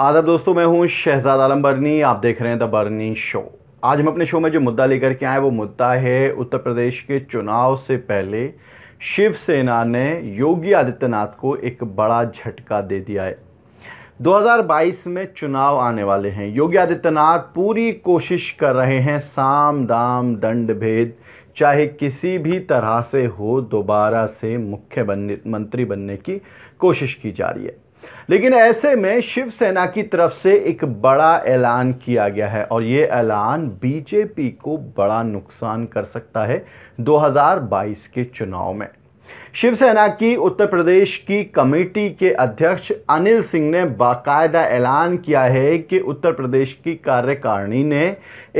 आदाब दोस्तों मैं हूं शहजाद आलम बर्नी आप देख रहे हैं द बर्नी शो आज हम अपने शो में जो मुद्दा लेकर के आए वो मुद्दा है उत्तर प्रदेश के चुनाव से पहले शिवसेना ने योगी आदित्यनाथ को एक बड़ा झटका दे दिया है 2022 में चुनाव आने वाले हैं योगी आदित्यनाथ पूरी कोशिश कर रहे हैं साम दाम दंड भेद चाहे किसी भी तरह से हो दोबारा से मुख्य बनने मंत्री बनने की कोशिश की जा रही है लेकिन ऐसे में शिवसेना की तरफ से एक बड़ा ऐलान किया गया है और ये ऐलान बीजेपी को बड़ा नुकसान कर सकता है 2022 के चुनाव में शिवसेना की उत्तर प्रदेश की कमेटी के अध्यक्ष अनिल सिंह ने बाकायदा ऐलान किया है कि उत्तर प्रदेश की कार्यकारिणी ने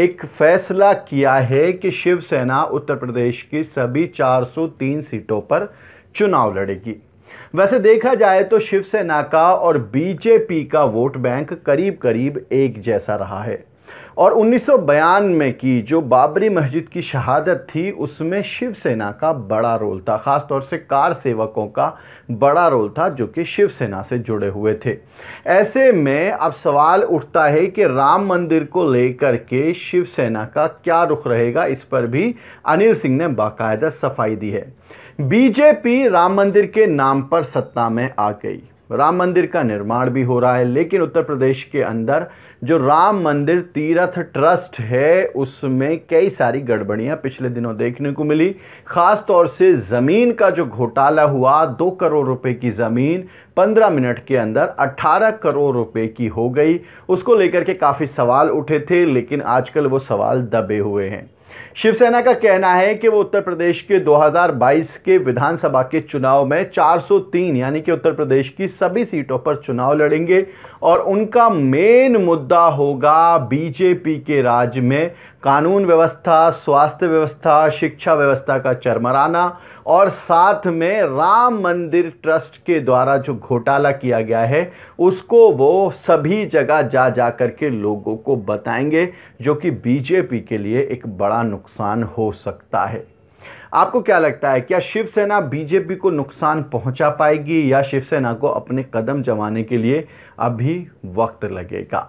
एक फैसला किया है कि शिवसेना उत्तर प्रदेश की सभी 403 सीटों पर चुनाव लड़ेगी वैसे देखा जाए तो शिवसेना का और बीजेपी का वोट बैंक करीब करीब एक जैसा रहा है और 1992 में की जो बाबरी मस्जिद की शहादत थी उसमें शिवसेना का बड़ा रोल था ख़ासतौर से कार सेवकों का बड़ा रोल था जो कि शिवसेना से जुड़े हुए थे ऐसे में अब सवाल उठता है कि राम मंदिर को लेकर के शिवसेना का क्या रुख रहेगा इस पर भी अनिल सिंह ने बाकायदा सफाई दी है बीजेपी राम मंदिर के नाम पर सत्ता में आ गई राम मंदिर का निर्माण भी हो रहा है लेकिन उत्तर प्रदेश के अंदर जो राम मंदिर तीर्थ ट्रस्ट है उसमें कई सारी गड़बड़ियां पिछले दिनों देखने को मिली खास तौर से ज़मीन का जो घोटाला हुआ दो करोड़ रुपए की ज़मीन पंद्रह मिनट के अंदर अट्ठारह करोड़ रुपए की हो गई उसको लेकर के काफ़ी सवाल उठे थे लेकिन आजकल वो सवाल दबे हुए हैं शिवसेना का कहना है कि वो उत्तर प्रदेश के 2022 के विधानसभा के चुनाव में 403 यानी कि उत्तर प्रदेश की सभी सीटों पर चुनाव लड़ेंगे और उनका मेन मुद्दा होगा बीजेपी के राज्य में कानून व्यवस्था स्वास्थ्य व्यवस्था शिक्षा व्यवस्था का चरमराना और साथ में राम मंदिर ट्रस्ट के द्वारा जो घोटाला किया गया है उसको वो सभी जगह जा जा कर के लोगों को बताएंगे जो कि बीजेपी के लिए एक बड़ा नुकसान हो सकता है आपको क्या लगता है क्या शिवसेना बीजेपी को नुकसान पहुंचा पाएगी या शिवसेना को अपने कदम जमाने के लिए अभी वक्त लगेगा